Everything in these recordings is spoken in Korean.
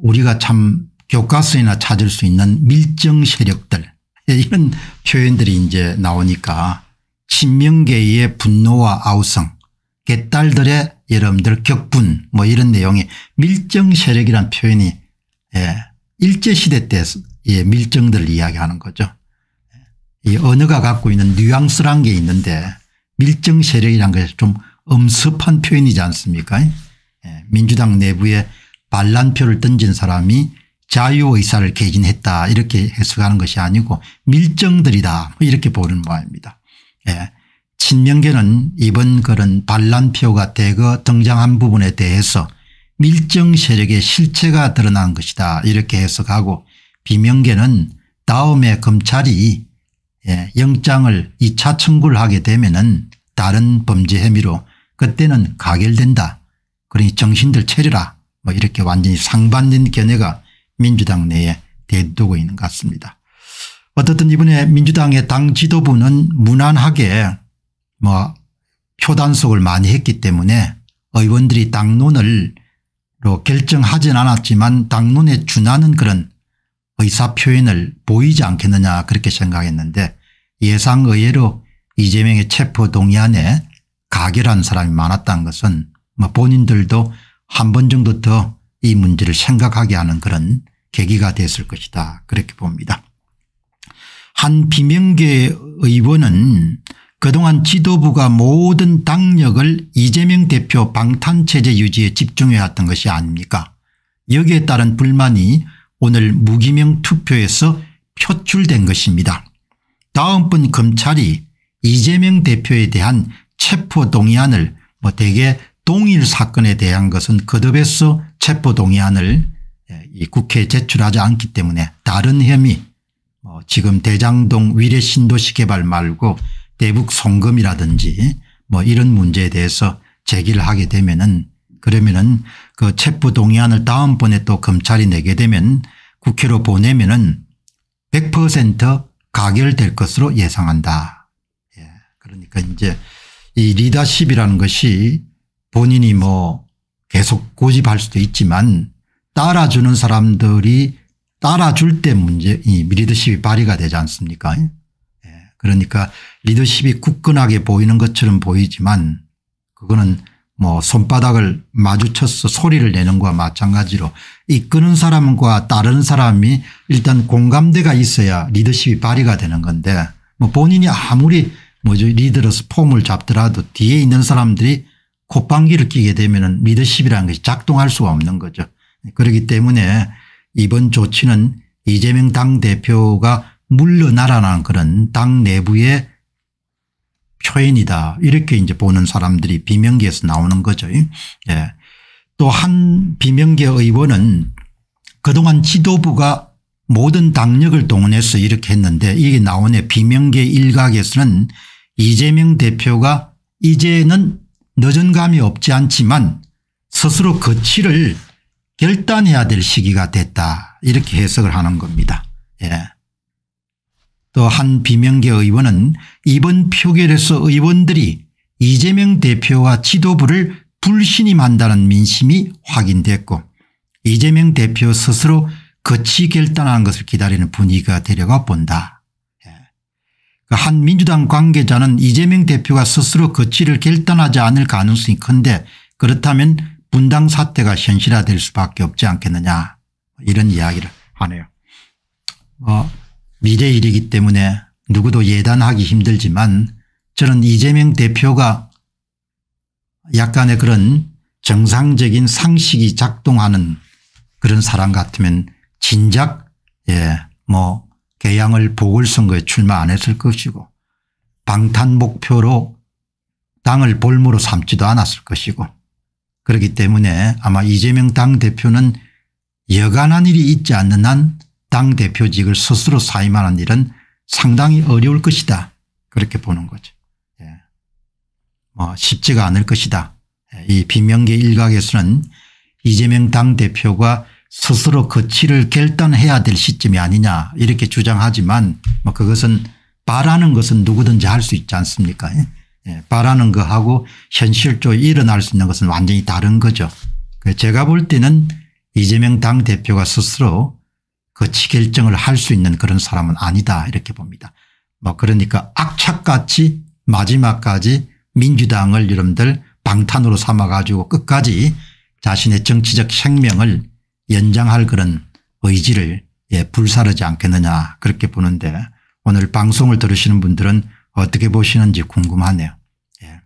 우리가 참 교과서에나 찾을 수 있는 밀정 세력들 예, 이런 표현들이 이제 나오니까 친명계의 분노와 아우성 개딸들의 여러분들 격분 뭐 이런 내용이 밀정 세력이란 표현이 예, 일제시대 때의 밀정들을 이야기하는 거죠. 이 언어가 갖고 있는 뉘앙스란 게 있는데 밀정 세력이란 것이 좀 엄습한 표현이지 않습니까 예, 민주당 내부의 반란표를 던진 사람이 자유의사를 개진했다 이렇게 해석하는 것이 아니고 밀정들이다 뭐 이렇게 보는 모양입니다. 예. 친명계는 이번 글은 반란표가 대거 등장한 부분에 대해서 밀정 세력의 실체가 드러난 것이다 이렇게 해석하고 비명계는 다음에 검찰이 예, 영장을 2차 청구를 하게 되면 은 다른 범죄 혐의로 그때는 가결된다. 그러니 정신들 차려라 뭐 이렇게 완전히 상반된 견해가 민주당 내에 대두고 있는 것 같습니다. 어떻든 이번에 민주당의 당 지도부는 무난하게 뭐 표단속을 많이 했기 때문에 의원들이 당론을 로 결정하진 않았지만 당론에 준하는 그런 의사표현을 보이지 않겠느냐 그렇게 생각했는데 예상의외로 이재명의 체포동의안에 가결한 사람이 많았다는 것은 뭐 본인들도 한번 정도 더 이 문제를 생각하게 하는 그런 계기가 됐을 것이다 그렇게 봅니다. 한 비명계 의원은 그동안 지도부가 모든 당력을 이재명 대표 방탄체제 유지에 집중해왔던 것이 아닙니까 여기에 따른 불만이 오늘 무기명 투표에서 표출된 것입니다. 다음번 검찰이 이재명 대표에 대한 체포동의안을 뭐 대개 동일 사건에 대한 것은 거듭해서 체포동의안을 예, 이 국회에 제출하지 않기 때문에 다른 혐의 뭐 지금 대장동 위례 신도시 개발 말고 대북 송금이라든지 뭐 이런 문제에 대해서 제기를 하게 되면은 그러면은 그 체포동의안을 다음번에 또 검찰이 내게 되면 국회로 보내면은 100% 가결될 것으로 예상한다. 예. 그러니까 이제 이 리더십이라는 것이 본인이 뭐 계속 고집할 수도 있지만 따라주는 사람들이 따라줄 때 문제 이 리더십이 발휘가 되지 않습니까 예. 그러니까 리더십이 굳건하게 보이는 것처럼 보이지만 그거는 뭐 손바닥을 마주쳐서 소리를 내는 거와 마찬가지로 이끄는 사람과 따르는 사람이 일단 공감대가 있어야 리더십이 발휘가 되는 건데 뭐 본인이 아무리 뭐 리더로서 폼을 잡더라도 뒤에 있는 사람들이 콧방귀를 끼게 되면 은 리더십이라는 것이 작동할 수가 없는 거죠. 그렇기 때문에 이번 조치는 이재명 당대표가 물러나라는 그런 당 내부의 표현이다. 이렇게 이제 보는 사람들이 비명계에서 나오는 거죠. 예. 또한 비명계 의원은 그동안 지도부가 모든 당력을 동원해서 이렇게 했는데 이게 나오네 비명계 일각에서는 이재명 대표가 이제는 늦은 감이 없지 않지만 스스로 거치를 그 결단해야 될 시기가 됐다 이렇게 해석을 하는 겁니다. 예. 또한 비명계 의원은 이번 표결에서 의원들이 이재명 대표와 지도부를 불신임한다는 민심이 확인됐고 이재명 대표 스스로 거치 결단하 것을 기다리는 분위기가 되려가 본다. 그러니까 한 민주당 관계자는 이재명 대표가 스스로 거취를 결단하지 않을 가능성이 큰데 그렇다면 분당 사태가 현실화될 수밖에 없지 않겠느냐 이런 이야기를 하네요. 뭐 미래일이기 때문에 누구도 예단하기 힘들지만 저는 이재명 대표가 약간의 그런 정상적인 상식이 작동하는 그런 사람 같으면 진작 예뭐 개양을 보궐선거에 출마 안 했을 것이고 방탄 목표로 당을 볼모로 삼지도 않았을 것이고 그렇기 때문에 아마 이재명 당대표는 여간한 일이 있지 않는 한 당대표직을 스스로 사임하는 일은 상당히 어려울 것이다 그렇게 보는 거죠. 예. 뭐 쉽지가 않을 것이다. 예, 이 비명계 일각에서는 이재명 당대표가 스스로 그치를 결단해야 될 시점이 아니냐 이렇게 주장하지만 뭐 그것은 바라는 것은 누구든지 할 수 있지 않습니까 예. 예 바라는 거하고 현실적으로 일어날 수 있는 것은 완전히 다른 거죠. 그 제가 볼 때는 이재명 당대표가 스스로 거치 그 결정을 할 수 있는 그런 사람은 아니다 이렇게 봅니다. 뭐 그러니까 악착같이 마지막까지 민주당을 여러분들 방탄으로 삼아 가지고 끝까지 자신의 정치적 생명을 연장할 그런 의지를 예, 불사르지 않겠느냐 그렇게 보는데 오늘 방송을 들으시는 분들은 어떻게 보시는지 궁금하네요. 예.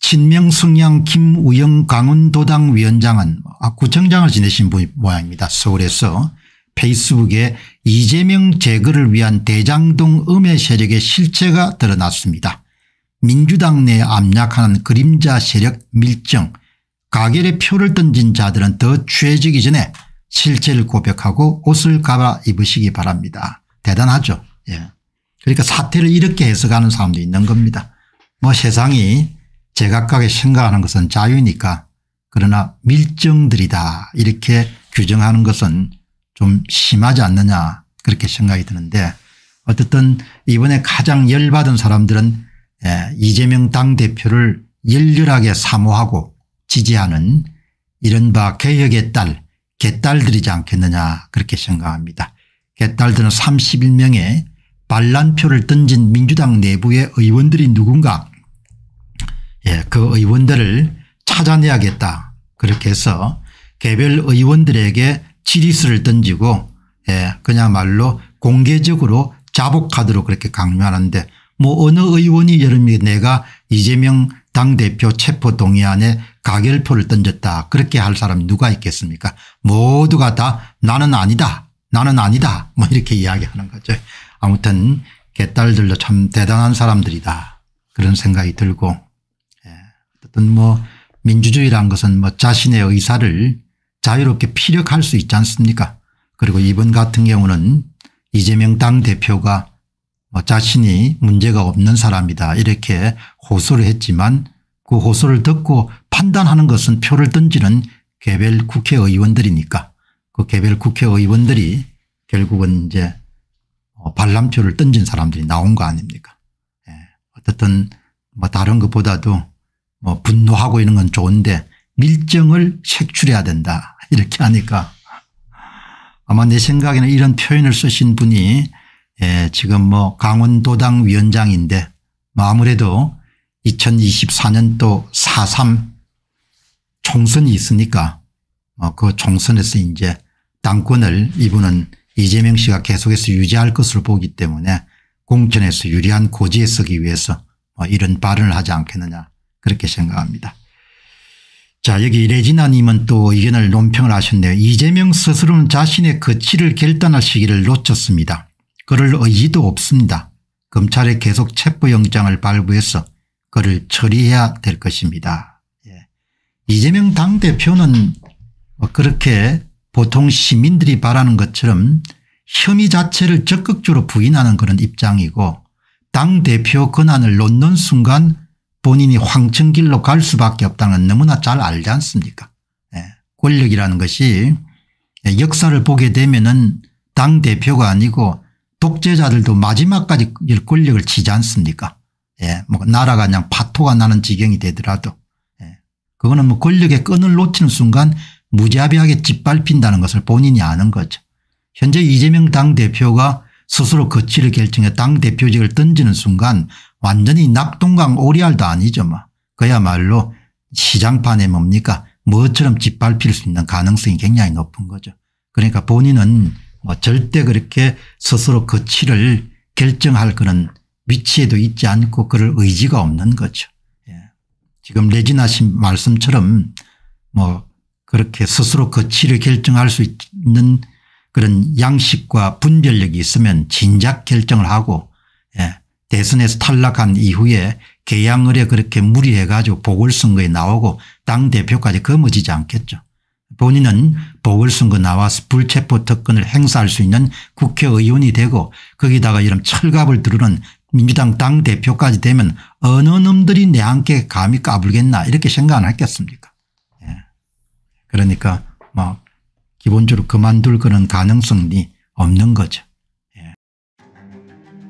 친명승양 김우영 강원도당 위원장은 구청장을 지내신 분 모양입니다. 서울에서 페이스북에 이재명 제거를 위한 대장동 음해 세력의 실체가 드러났습니다. 민주당 내 압력하는 그림자 세력 밀정 가결의 표를 던진 자들은 더 취해지기 전에 실체를 고백하고 옷을 갈아입으시기 바랍니다. 대단하죠. 예. 그러니까 사태를 이렇게 해석하는 사람도 있는 겁니다. 뭐 세상이 제각각의 생각하는 것은 자유니까 그러나 밀정들이다 이렇게 규정하는 것은 좀 심하지 않느냐 그렇게 생각이 드는데 어쨌든 이번에 가장 열받은 사람들은 예, 이재명 당대표를 열렬하게 사모하고 지지하는 이른바 개혁의 딸 개딸들이지 않겠느냐 그렇게 생각합니다. 개딸들은 31명의 반란표를 던진 민주당 내부의 의원들이 누군가 예, 그 의원들을 찾아내야겠다 그렇게 해서 개별 의원들에게 지리수를 던지고 예, 그야말로 공개적으로 자복하도록 그렇게 강요하는데 뭐 어느 의원이 여름에 내가 이재명 당대표 체포동의안에 가결표를 던졌다 그렇게 할 사람 누가 있겠습니까 모두가 다 나는 아니다 나는 아니다 뭐 이렇게 이야기하는 거죠. 아무튼 개딸들도 참 대단한 사람들이다 그런 생각이 들고 예. 어떤 뭐 민주주의란 것은 뭐 자신의 의사를 자유롭게 피력할 수 있지 않습니까 그리고 이번 같은 경우는 이재명 당대표가 뭐 자신이 문제가 없는 사람이다 이렇게 호소를 했지만 그 호소를 듣고 판단하는 것은 표를 던지는 개별 국회의원들이니까 그 개별 국회의원들이 결국은 이제 반람표를 어, 던진 사람들이 나온 거 아닙니까 예. 어쨌든 뭐 다른 것보다도 뭐 분노하고 있는 건 좋은데 밀정을 색출해야 된다 이렇게 하니까 아마 내 생각에는 이런 표현을 쓰신 분이 예, 지금 뭐 강원도당 위원장인데 뭐 아무래도 2024년도 4.3 총선이 있으니까 어, 그 총선에서 이제 당권을 이분은 이재명 씨가 계속해서 유지할 것으로 보기 때문에 공천에서 유리한 고지에 서기 위해서 어, 이런 발언을 하지 않겠느냐 그렇게 생각합니다. 자 여기 레지나님은 또 의견을 논평을 하셨네요. 이재명 스스로는 자신의 거취를 결단할 시기를 놓쳤습니다. 그럴 의지도 없습니다. 검찰에 계속 체포영장을 발부해서 그를 처리해야 될 것입니다. 이재명 당대표는 그렇게 보통 시민들이 바라는 것처럼 혐의 자체를 적극적으로 부인하는 그런 입장이고 당대표 권한을 놓는 순간 본인이 황천길로 갈 수밖에 없다는 너무나 잘 알지 않습니까 예. 권력이라는 것이 역사를 보게 되면 은 당대표가 아니고 독재자들도 마지막까지 권력을 지지 않습니까 예, 뭐 나라가 그냥 파토가 나는 지경이 되더라도 그거는 뭐 권력의 끈을 놓치는 순간 무자비하게 짓밟힌다는 것을 본인이 아는 거죠. 현재 이재명 당대표가 스스로 거취를 결정해 당대표직을 던지는 순간 완전히 낙동강 오리알도 아니죠. 뭐. 그야말로 시장판에 뭡니까 뭐처럼 짓밟힐 수 있는 가능성이 굉장히 높은 거죠. 그러니까 본인은 뭐 절대 그렇게 스스로 거취를 결정할 그런 위치에도 있지 않고 그럴 의지가 없는 거죠. 지금 레진하신 말씀처럼 뭐 그렇게 스스로 거치를 그 결정할 수 있는 그런 양식과 분별력이 있으면 진작 결정을 하고 예. 대선에서 탈락한 이후에 개항을해 그렇게 무리해 가지고 보궐선거에 나오고 당대표까지 거머쥐지 않겠죠. 본인은 보궐선거 나와서 불체포 특권을 행사할 수 있는 국회의원이 되고 거기다가 이런 철갑을 두르는 민주당 당대표까지 되면 어느 놈들이 내한께 감히 까불겠나 이렇게 생각 안 했겠습니까 예. 그러니까 뭐 기본적으로 그만둘 그런 가능성이 없는 거죠.